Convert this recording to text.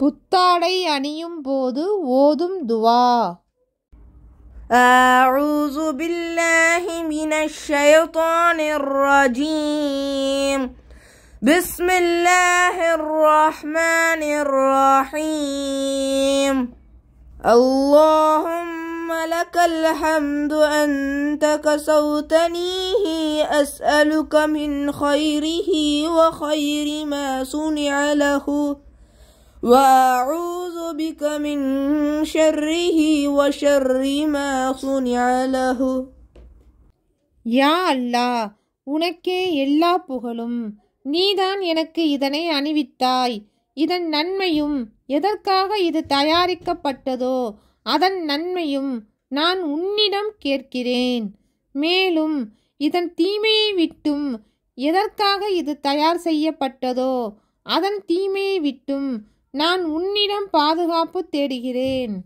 புத்தாடை அணியும் போது ஓதும் துவா أعوذ بالله من الشيطان الرجيم بسم الله الرحمن الرحيم اللهم لك الحمد أنت كسوتنيه أسألك من خيره وخير ما صنع له وأعوذ بك من شره وشر ما صنع له யா அல்லாஹ் உனக்கே எல்லா புகழும் நீதான் எனக்கு இதனை அணிவித்தாய் இதன் நன்மையும் எதற்காக இது தயாரிக்கப்பட்டதோ அதன் நன்மையும் நான் உன்னிடம் கேட்கிறேன் மேலும் இதன் தீமையை விட்டும் எதற்காக இது தயார் செய்யப்பட்டதோ அதன் தீமையை விட்டும் நான் உன்னிடம் பாதுகாப்பு தேடுகிறேன்